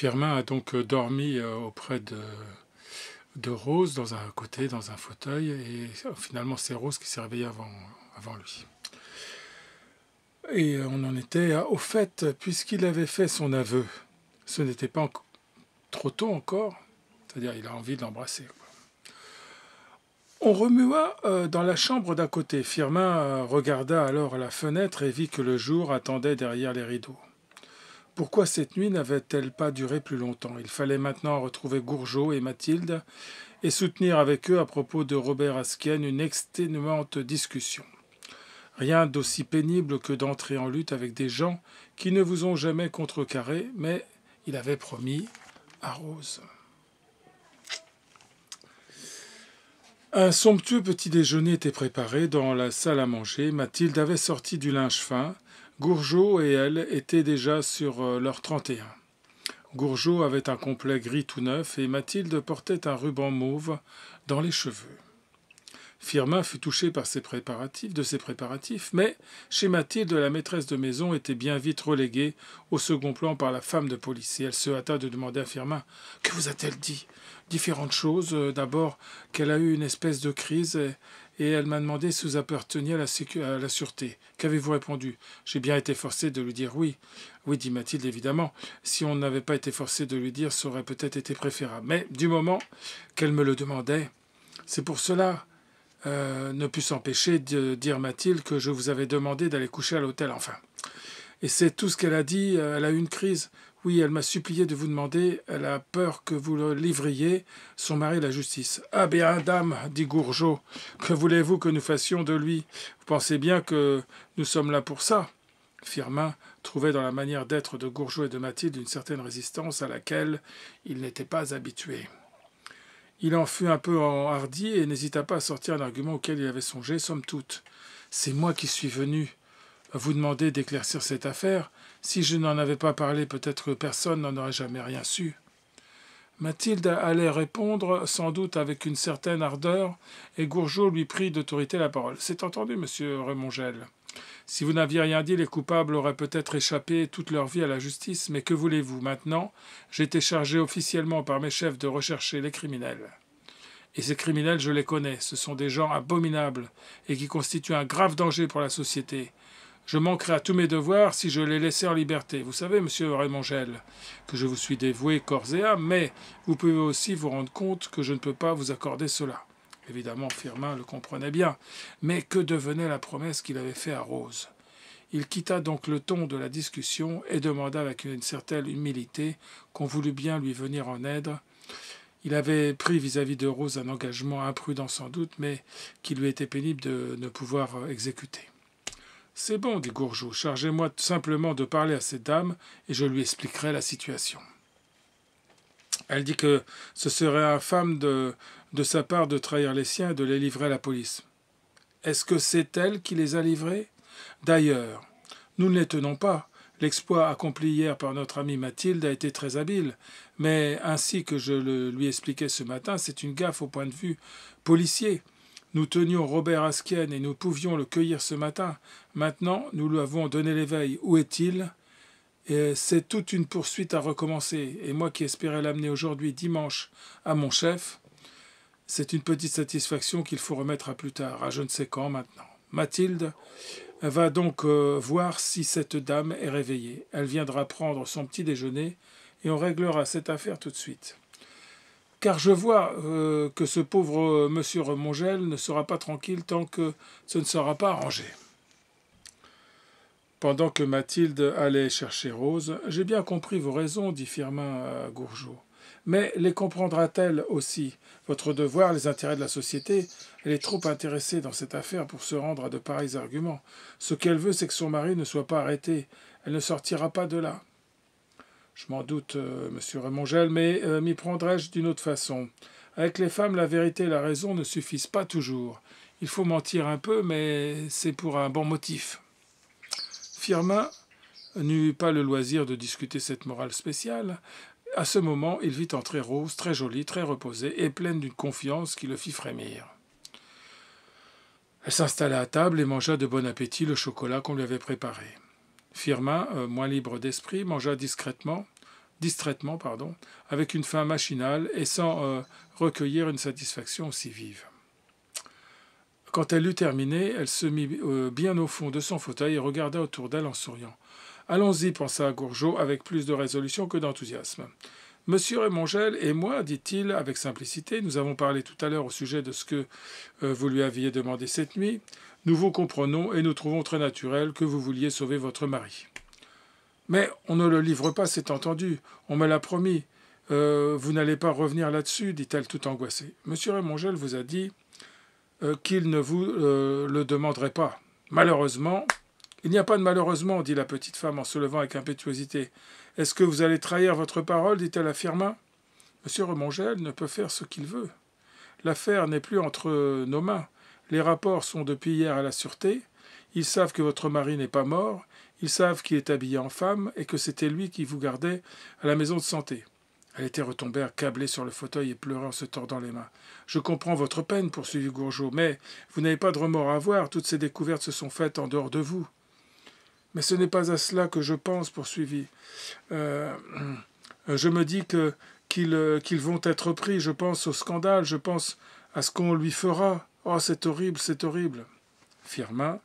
Firmin a donc euh, dormi euh, auprès de, de Rose dans un côté, dans un fauteuil, et euh, finalement c'est Rose qui s'est réveillée avant, avant lui. Et on en était au fait, puisqu'il avait fait son aveu, ce n'était pas trop tôt encore, c'est-à-dire il a envie de l'embrasser. On remua dans la chambre d'à côté. Firmin regarda alors la fenêtre et vit que le jour attendait derrière les rideaux. Pourquoi cette nuit n'avait-elle pas duré plus longtemps Il fallait maintenant retrouver Gourgeot et Mathilde et soutenir avec eux à propos de Robert Asquienne une exténuante discussion. Rien d'aussi pénible que d'entrer en lutte avec des gens qui ne vous ont jamais contrecarré, mais il avait promis à Rose. Un somptueux petit déjeuner était préparé dans la salle à manger. Mathilde avait sorti du linge fin, Gourgeot et elle étaient déjà sur euh, leur 31. Gourgeot avait un complet gris tout neuf et Mathilde portait un ruban mauve dans les cheveux. Firmin fut touché par ses préparatifs, de ses préparatifs, mais chez Mathilde, la maîtresse de maison était bien vite reléguée au second plan par la femme de police, elle se hâta de demander à Firmin Que vous a-t-elle dit Différentes choses. Euh, d'abord, qu'elle a eu une espèce de crise, et elle m'a demandé si vous apparteniez à la, la sûreté. Qu'avez-vous répondu J'ai bien été forcé de lui dire oui. Oui, dit Mathilde, évidemment. Si on n'avait pas été forcé de lui dire, ça aurait peut-être été préférable. Mais du moment qu'elle me le demandait, c'est pour cela euh, ne put s'empêcher de dire Mathilde que je vous avais demandé d'aller coucher à l'hôtel, enfin. Et c'est tout ce qu'elle a dit, euh, elle a eu une crise. Oui, elle m'a supplié de vous demander, elle a peur que vous le livriez, son mari la justice. Ah bien, dame, dit Gourgeot, que voulez-vous que nous fassions de lui Vous pensez bien que nous sommes là pour ça Firmin trouvait dans la manière d'être de Gourgeot et de Mathilde une certaine résistance à laquelle il n'était pas habitué. Il en fut un peu enhardi et n'hésita pas à sortir un argument auquel il avait songé, somme toute. C'est moi qui suis venu, vous demandez d'éclaircir cette affaire. Si je n'en avais pas parlé, peut-être que personne n'en aurait jamais rien su. Mathilde allait répondre, sans doute avec une certaine ardeur, et Gourgeot lui prit d'autorité la parole. C'est entendu, monsieur Remongel. Si vous n'aviez rien dit, les coupables auraient peut-être échappé toute leur vie à la justice, mais que voulez-vous Maintenant, J'étais chargé officiellement par mes chefs de rechercher les criminels. Et ces criminels, je les connais, ce sont des gens abominables et qui constituent un grave danger pour la société. Je manquerai à tous mes devoirs si je les laissais en liberté. Vous savez, monsieur Raymond Gel, que je vous suis dévoué corps et âme, mais vous pouvez aussi vous rendre compte que je ne peux pas vous accorder cela. Évidemment, Firmin le comprenait bien, mais que devenait la promesse qu'il avait faite à Rose Il quitta donc le ton de la discussion et demanda avec une certaine humilité qu'on voulût bien lui venir en aide. Il avait pris vis-à-vis -vis de Rose un engagement imprudent sans doute, mais qui lui était pénible de ne pouvoir exécuter. C'est bon, dit Gourjou, chargez-moi simplement de parler à cette dame et je lui expliquerai la situation. Elle dit que ce serait infâme de, de sa part de trahir les siens et de les livrer à la police. Est-ce que c'est elle qui les a livrés D'ailleurs, nous ne les tenons pas. L'exploit accompli hier par notre amie Mathilde a été très habile, mais ainsi que je le lui expliquais ce matin, c'est une gaffe au point de vue policier. Nous tenions Robert Asken et nous pouvions le cueillir ce matin. Maintenant, nous lui avons donné l'éveil. Où est-il C'est toute une poursuite à recommencer. Et moi qui espérais l'amener aujourd'hui, dimanche, à mon chef, c'est une petite satisfaction qu'il faut remettre à plus tard, à je ne sais quand maintenant. Mathilde va donc euh, voir si cette dame est réveillée. Elle viendra prendre son petit déjeuner et on réglera cette affaire tout de suite car je vois euh, que ce pauvre euh, monsieur Mongel ne sera pas tranquille tant que ce ne sera pas arrangé. Pendant que Mathilde allait chercher Rose, j'ai bien compris vos raisons, dit Firmin à Gourgeot. Mais les comprendra-t-elle aussi Votre devoir, les intérêts de la société, elle est trop intéressée dans cette affaire pour se rendre à de pareils arguments. Ce qu'elle veut, c'est que son mari ne soit pas arrêté. Elle ne sortira pas de là. Je m'en doute, euh, monsieur Remongel, mais euh, m'y prendrais-je d'une autre façon Avec les femmes, la vérité et la raison ne suffisent pas toujours. Il faut mentir un peu, mais c'est pour un bon motif. Firmin n'eut pas le loisir de discuter cette morale spéciale. À ce moment, il vit entrer Rose, très jolie, très reposée et pleine d'une confiance qui le fit frémir. Elle s'installa à table et mangea de bon appétit le chocolat qu'on lui avait préparé. Firmin, euh, moins libre d'esprit, mangea discrètement, distraitement pardon, avec une faim machinale et sans euh, recueillir une satisfaction aussi vive. Quand elle eut terminé, elle se mit euh, bien au fond de son fauteuil et regarda autour d'elle en souriant. Allons-y, pensa Gourgeot avec plus de résolution que d'enthousiasme. Monsieur Rémongel et moi, dit-il avec simplicité, nous avons parlé tout à l'heure au sujet de ce que euh, vous lui aviez demandé cette nuit. Nous vous comprenons et nous trouvons très naturel que vous vouliez sauver votre mari. Mais on ne le livre pas, c'est entendu. On me l'a promis. Euh, vous n'allez pas revenir là-dessus, dit-elle tout angoissée. Monsieur Rémongel vous a dit euh, qu'il ne vous le demanderait pas. Malheureusement, il n'y a pas de malheureusement, dit la petite femme en se levant avec impétuosité. Est-ce que vous allez trahir votre parole dit-elle à Firmin. Monsieur Remongel ne peut faire ce qu'il veut. L'affaire n'est plus entre nos mains. Les rapports sont depuis hier à la sûreté. Ils savent que votre mari n'est pas mort. Ils savent qu'il est habillé en femme et que c'était lui qui vous gardait à la maison de santé. Elle était retombée accablée sur le fauteuil et pleurant, en se tordant les mains. Je comprends votre peine, poursuivit Gourgeot, mais vous n'avez pas de remords à voir. Toutes ces découvertes se sont faites en dehors de vous. Mais ce n'est pas à cela que je pense, poursuivi. Euh, je me dis que euh, qu'ils vont être pris, je pense au scandale, je pense à ce qu'on lui fera. Oh, c'est horrible, c'est horrible. Firmin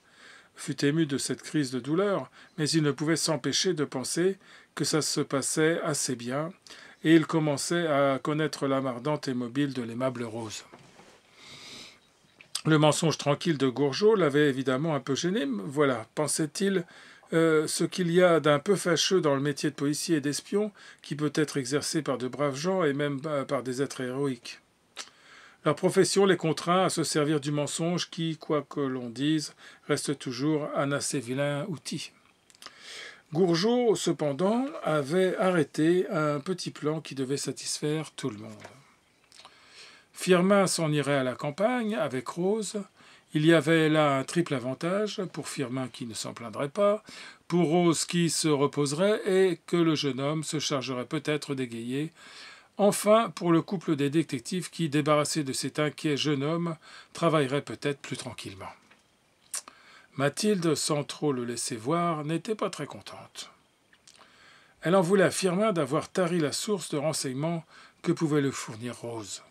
fut ému de cette crise de douleur, mais il ne pouvait s'empêcher de penser que ça se passait assez bien, et il commençait à connaître l'âme ardente et mobile de l'aimable Rose. Le mensonge tranquille de Gourgeot l'avait évidemment un peu gêné, voilà, pensait-il, euh, ce qu'il y a d'un peu fâcheux dans le métier de policier et d'espion, qui peut être exercé par de braves gens et même euh, par des êtres héroïques. Leur profession les contraint à se servir du mensonge qui, quoi que l'on dise, reste toujours un assez vilain outil. Gourgeot, cependant, avait arrêté un petit plan qui devait satisfaire tout le monde. Firmin s'en irait à la campagne avec Rose, il y avait là un triple avantage, pour Firmin qui ne s'en plaindrait pas, pour Rose qui se reposerait et que le jeune homme se chargerait peut-être d'égayer, enfin pour le couple des détectives qui, débarrassés de cet inquiet jeune homme, travaillerait peut-être plus tranquillement. Mathilde, sans trop le laisser voir, n'était pas très contente. Elle en voulait à Firmin d'avoir tari la source de renseignements que pouvait le fournir Rose.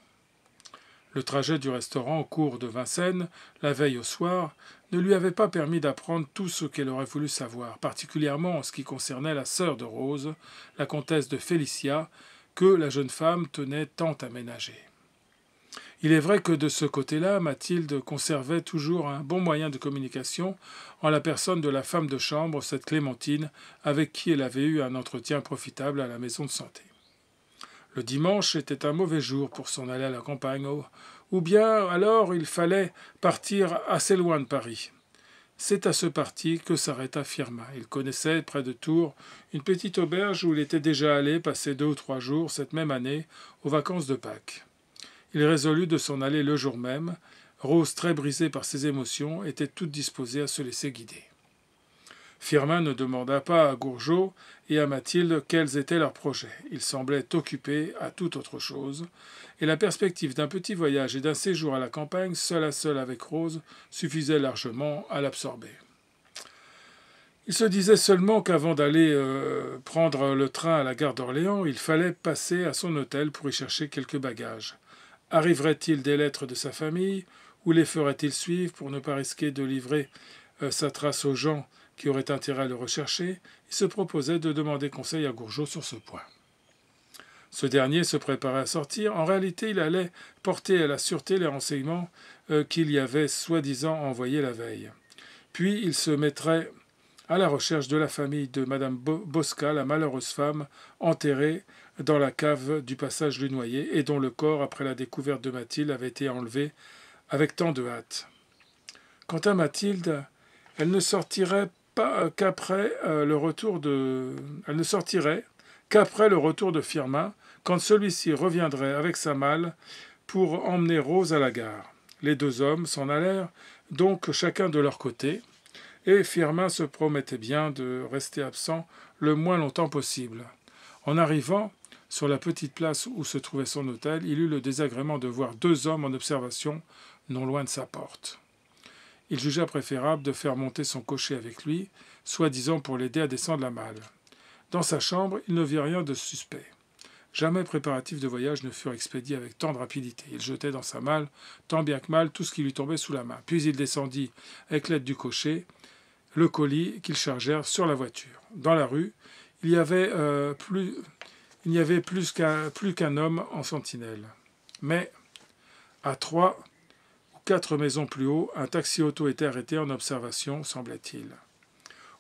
Le trajet du restaurant au cours de Vincennes, la veille au soir, ne lui avait pas permis d'apprendre tout ce qu'elle aurait voulu savoir, particulièrement en ce qui concernait la sœur de Rose, la comtesse de Félicia, que la jeune femme tenait tant à ménager. Il est vrai que de ce côté-là, Mathilde conservait toujours un bon moyen de communication en la personne de la femme de chambre, cette Clémentine, avec qui elle avait eu un entretien profitable à la maison de santé. Le dimanche était un mauvais jour pour s'en aller à la campagne, ou bien alors il fallait partir assez loin de Paris. C'est à ce parti que s'arrêta Firmin. Il connaissait, près de Tours, une petite auberge où il était déjà allé passer deux ou trois jours cette même année, aux vacances de Pâques. Il résolut de s'en aller le jour même. Rose, très brisée par ses émotions, était toute disposée à se laisser guider. Firmin ne demanda pas à Gourgeot et à Mathilde quels étaient leurs projets. Ils semblaient occupés à tout autre chose, et la perspective d'un petit voyage et d'un séjour à la campagne, seul à seul avec Rose, suffisait largement à l'absorber. Il se disait seulement qu'avant d'aller euh, prendre le train à la gare d'Orléans, il fallait passer à son hôtel pour y chercher quelques bagages. Arriverait-il des lettres de sa famille ou les ferait-il suivre pour ne pas risquer de livrer euh, sa trace aux gens qui aurait intérêt à le rechercher, il se proposait de demander conseil à Gourgeot sur ce point. Ce dernier se préparait à sortir. En réalité, il allait porter à la sûreté les renseignements euh, qu'il y avait soi-disant envoyés la veille. Puis il se mettrait à la recherche de la famille de Madame Bosca, la malheureuse femme enterrée dans la cave du passage Lunoyer et dont le corps, après la découverte de Mathilde, avait été enlevé avec tant de hâte. Quant à Mathilde, elle ne sortirait euh, qu'après euh, le retour de. Elle ne sortirait qu'après le retour de Firmin, quand celui-ci reviendrait avec sa malle pour emmener Rose à la gare. Les deux hommes s'en allèrent donc chacun de leur côté, et Firmin se promettait bien de rester absent le moins longtemps possible. En arrivant sur la petite place où se trouvait son hôtel, il eut le désagrément de voir deux hommes en observation non loin de sa porte il jugea préférable de faire monter son cocher avec lui, soi-disant pour l'aider à descendre la malle. Dans sa chambre, il ne vit rien de suspect. Jamais préparatifs de voyage ne furent expédiés avec tant de rapidité. Il jetait dans sa malle, tant bien que mal, tout ce qui lui tombait sous la main. Puis il descendit, avec l'aide du cocher, le colis qu'ils chargèrent sur la voiture. Dans la rue, il y avait euh, plus, n'y avait plus qu'un homme en sentinelle. Mais à trois, Quatre maisons plus haut, un taxi auto était arrêté en observation, semblait-il.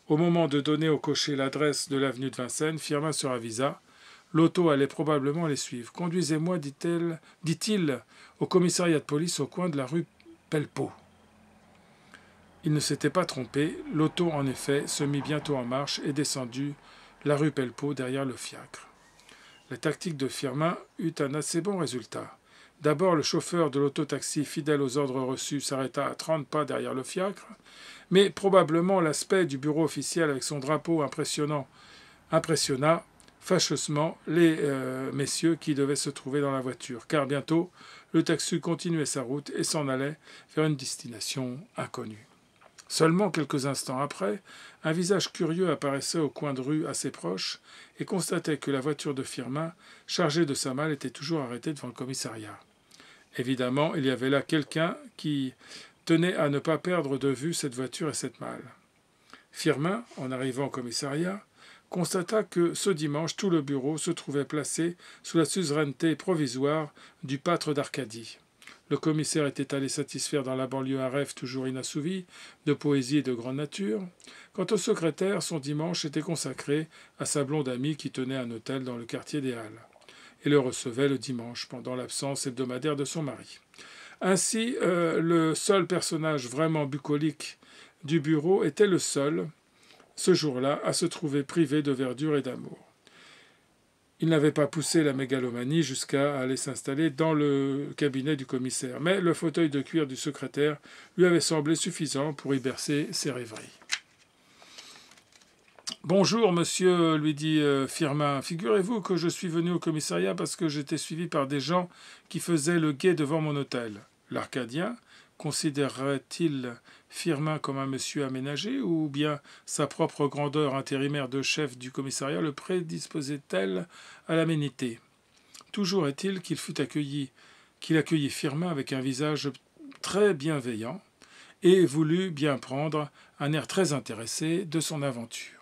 Au moment de donner au cocher l'adresse de l'avenue de Vincennes, Firmin se ravisa. L'auto allait probablement les suivre. Conduisez-moi, dit-elle, dit-il, au commissariat de police au coin de la rue Pelpeau. » Il ne s'était pas trompé. L'auto, en effet, se mit bientôt en marche et descendit la rue Pelpeau derrière le fiacre. La tactique de Firmin eut un assez bon résultat. D'abord, le chauffeur de l'autotaxi, fidèle aux ordres reçus, s'arrêta à 30 pas derrière le fiacre, mais probablement l'aspect du bureau officiel avec son drapeau impressionnant impressionna fâcheusement les euh, messieurs qui devaient se trouver dans la voiture, car bientôt le taxi continuait sa route et s'en allait vers une destination inconnue. Seulement quelques instants après, un visage curieux apparaissait au coin de rue assez proche et constatait que la voiture de Firmin, chargée de sa malle, était toujours arrêtée devant le commissariat. Évidemment, il y avait là quelqu'un qui tenait à ne pas perdre de vue cette voiture et cette malle. Firmin, en arrivant au commissariat, constata que ce dimanche tout le bureau se trouvait placé sous la suzeraineté provisoire du pâtre d'Arcadie. Le commissaire était allé satisfaire dans la banlieue un rêve toujours inassouvi, de poésie et de grande nature. Quant au secrétaire, son dimanche était consacré à sa blonde amie qui tenait un hôtel dans le quartier des Halles, et le recevait le dimanche pendant l'absence hebdomadaire de son mari. Ainsi, euh, le seul personnage vraiment bucolique du bureau était le seul, ce jour-là, à se trouver privé de verdure et d'amour il n'avait pas poussé la mégalomanie jusqu'à aller s'installer dans le cabinet du commissaire, mais le fauteuil de cuir du secrétaire lui avait semblé suffisant pour y bercer ses rêveries. Bonjour, monsieur, lui dit euh, Firmin. Figurez-vous que je suis venu au commissariat parce que j'étais suivi par des gens qui faisaient le guet devant mon hôtel. L'Arcadien, considérerait il Firmin comme un monsieur aménagé ou bien sa propre grandeur intérimaire de chef du commissariat le prédisposait-elle à l'aménité Toujours est-il qu'il fut accueilli, qu'il accueillit Firmin avec un visage très bienveillant et voulut bien prendre un air très intéressé de son aventure.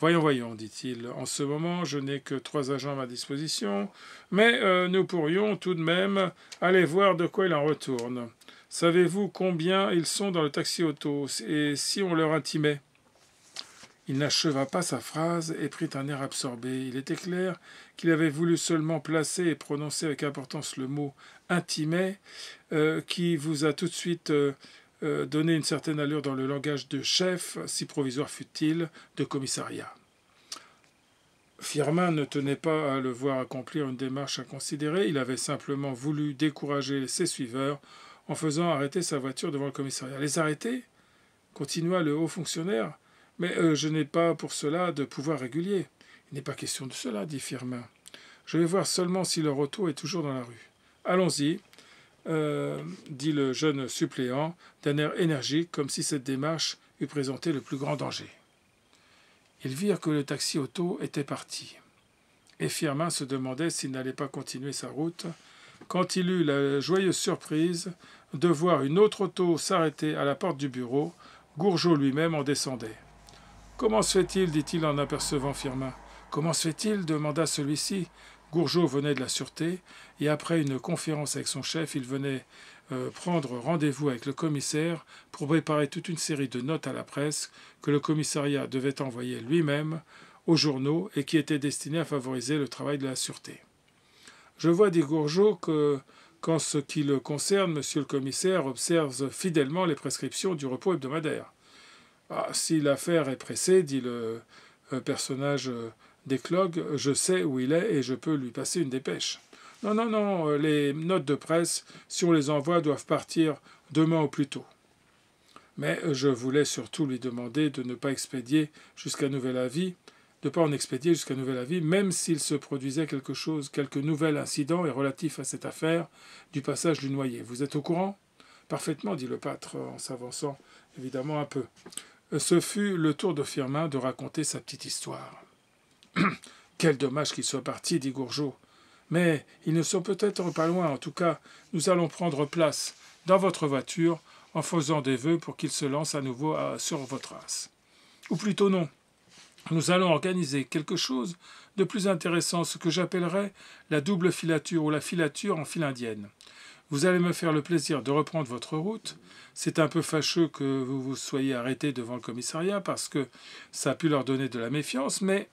Voyons, voyons, dit-il, en ce moment je n'ai que trois agents à ma disposition, mais euh, nous pourrions tout de même aller voir de quoi il en retourne. Savez-vous combien ils sont dans le taxi auto Et si on leur intimait Il n'acheva pas sa phrase et prit un air absorbé. Il était clair qu'il avait voulu seulement placer et prononcer avec importance le mot intimé », euh, qui vous a tout de suite euh, euh, donné une certaine allure dans le langage de chef, si provisoire fut-il, de commissariat. Firmin ne tenait pas à le voir accomplir une démarche inconsidérée, il avait simplement voulu décourager ses suiveurs en faisant arrêter sa voiture devant le commissariat. Les arrêter continua le haut fonctionnaire. Mais euh, je n'ai pas pour cela de pouvoir régulier. Il n'est pas question de cela, dit Firmin. Je vais voir seulement si leur auto est toujours dans la rue. Allons-y, euh, dit le jeune suppléant, d'un air énergique, comme si cette démarche eût présenté le plus grand danger. Ils virent que le taxi auto était parti, et Firmin se demandait s'il n'allait pas continuer sa route quand il eut la joyeuse surprise de voir une autre auto s'arrêter à la porte du bureau, Gourgeot lui-même en descendait. Comment se fait-il dit-il en apercevant Firmin. Comment se fait-il demanda celui-ci. Gourgeot venait de la sûreté, et après une conférence avec son chef, il venait euh, prendre rendez-vous avec le commissaire pour préparer toute une série de notes à la presse que le commissariat devait envoyer lui-même aux journaux et qui étaient destinées à favoriser le travail de la sûreté. Je vois des gourgeaux que, quand ce qui le concerne, monsieur le commissaire observe fidèlement les prescriptions du repos hebdomadaire. Ah, si l'affaire est pressée, dit le euh, personnage euh, des clogs, je sais où il est et je peux lui passer une dépêche. Non, non, non, euh, les notes de presse, si on les envoie, doivent partir demain au plus tôt. Mais je voulais surtout lui demander de ne pas expédier jusqu'à nouvel avis de ne pas en expédier jusqu'à nouvel avis, même s'il se produisait quelque chose, quelque nouvel incident et relatif à cette affaire du passage du noyer. Vous êtes au courant Parfaitement, dit le pâtre en s'avançant évidemment un peu. Euh, ce fut le tour de Firmin de raconter sa petite histoire. Quel dommage qu'il soit parti, dit Gourgeot. Mais ils ne sont peut-être pas loin, en tout cas, nous allons prendre place dans votre voiture en faisant des vœux pour qu'il se lance à nouveau euh, sur votre traces Ou plutôt non, nous allons organiser quelque chose de plus intéressant, ce que j'appellerais la double filature ou la filature en file indienne. Vous allez me faire le plaisir de reprendre votre route. C'est un peu fâcheux que vous vous soyez arrêté devant le commissariat parce que ça a pu leur donner de la méfiance, mais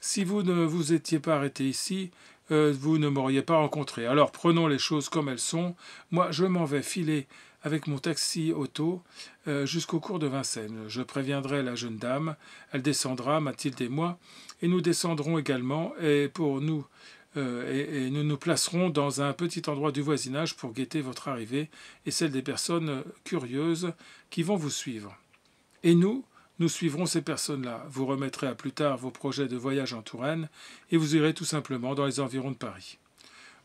si vous ne vous étiez pas arrêté ici, euh, vous ne m'auriez pas rencontré. Alors prenons les choses comme elles sont. Moi, je m'en vais filer avec mon taxi auto euh, jusqu'au cours de Vincennes. Je préviendrai la jeune dame, elle descendra, Mathilde et moi, et nous descendrons également, et pour nous euh, et, et, nous nous placerons dans un petit endroit du voisinage pour guetter votre arrivée et celle des personnes curieuses qui vont vous suivre. Et nous, nous suivrons ces personnes-là. Vous remettrez à plus tard vos projets de voyage en Touraine et vous irez tout simplement dans les environs de Paris.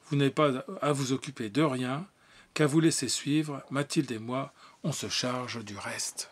Vous n'avez pas à vous occuper de rien, qu'à vous laisser suivre, Mathilde et moi, on se charge du reste.